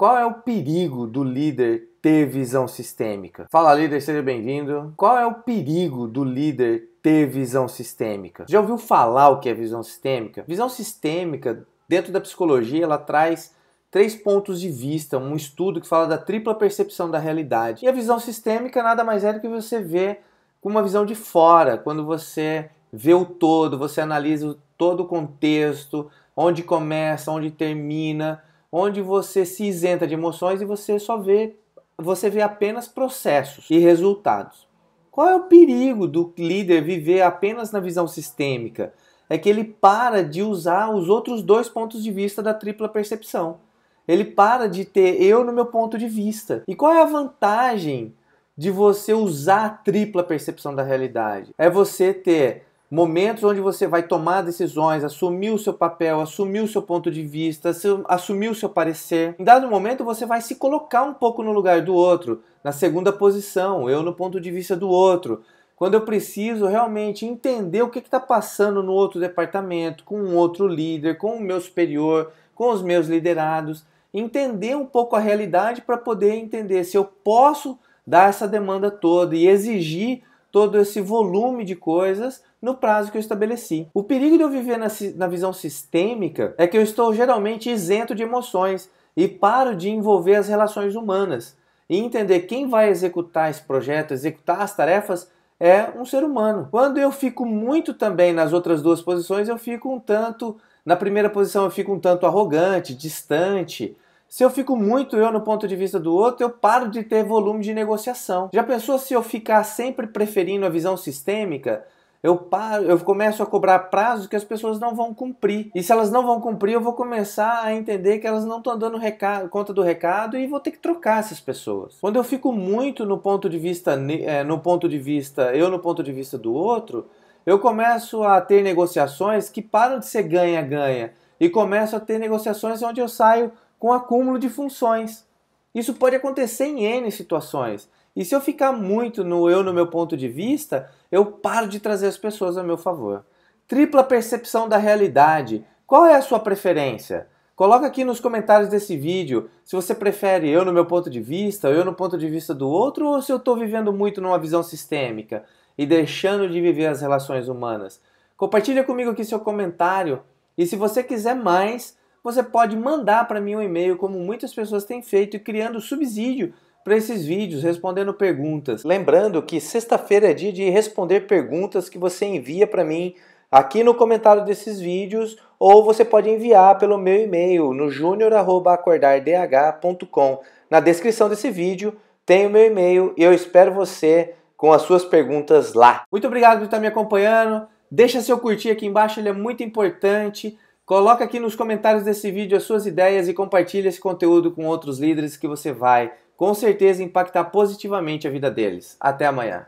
Qual é o perigo do líder ter visão sistêmica? Fala líder, seja bem-vindo. Qual é o perigo do líder ter visão sistêmica? Já ouviu falar o que é visão sistêmica? Visão sistêmica, dentro da psicologia, ela traz três pontos de vista, um estudo que fala da tripla percepção da realidade. E a visão sistêmica nada mais é do que você vê com uma visão de fora, quando você vê o todo, você analisa todo o contexto, onde começa, onde termina, onde você se isenta de emoções e você só vê, você vê apenas processos e resultados. Qual é o perigo do líder viver apenas na visão sistêmica? É que ele para de usar os outros dois pontos de vista da tripla percepção. Ele para de ter eu no meu ponto de vista. E qual é a vantagem de você usar a tripla percepção da realidade? É você ter momentos onde você vai tomar decisões, assumir o seu papel, assumir o seu ponto de vista, assumir o seu parecer. Em dado momento, você vai se colocar um pouco no lugar do outro, na segunda posição, eu no ponto de vista do outro. Quando eu preciso realmente entender o que está passando no outro departamento, com um outro líder, com o meu superior, com os meus liderados, entender um pouco a realidade para poder entender se eu posso dar essa demanda toda e exigir todo esse volume de coisas no prazo que eu estabeleci. O perigo de eu viver na, na visão sistêmica é que eu estou geralmente isento de emoções e paro de envolver as relações humanas. E entender quem vai executar esse projeto, executar as tarefas, é um ser humano. Quando eu fico muito também nas outras duas posições, eu fico um tanto. Na primeira posição, eu fico um tanto arrogante, distante, se eu fico muito eu no ponto de vista do outro, eu paro de ter volume de negociação. Já pensou se eu ficar sempre preferindo a visão sistêmica? Eu, paro, eu começo a cobrar prazos que as pessoas não vão cumprir. E se elas não vão cumprir, eu vou começar a entender que elas não estão dando recado, conta do recado e vou ter que trocar essas pessoas. Quando eu fico muito no ponto de vista, é, no ponto de vista, eu no ponto de vista do outro, eu começo a ter negociações que param de ser ganha-ganha e começo a ter negociações onde eu saio com acúmulo de funções. Isso pode acontecer em N situações. E se eu ficar muito no eu no meu ponto de vista, eu paro de trazer as pessoas a meu favor. Tripla percepção da realidade. Qual é a sua preferência? Coloca aqui nos comentários desse vídeo se você prefere eu no meu ponto de vista, eu no ponto de vista do outro, ou se eu estou vivendo muito numa visão sistêmica e deixando de viver as relações humanas. Compartilha comigo aqui seu comentário e se você quiser mais, você pode mandar para mim um e-mail, como muitas pessoas têm feito, criando subsídio para esses vídeos, respondendo perguntas. Lembrando que sexta-feira é dia de responder perguntas que você envia para mim aqui no comentário desses vídeos ou você pode enviar pelo meu e-mail no junior@acordardh.com. Na descrição desse vídeo tem o meu e-mail e eu espero você com as suas perguntas lá. Muito obrigado por estar me acompanhando. Deixa seu curtir aqui embaixo, ele é muito importante. Coloca aqui nos comentários desse vídeo as suas ideias e compartilha esse conteúdo com outros líderes que você vai, com certeza, impactar positivamente a vida deles. Até amanhã!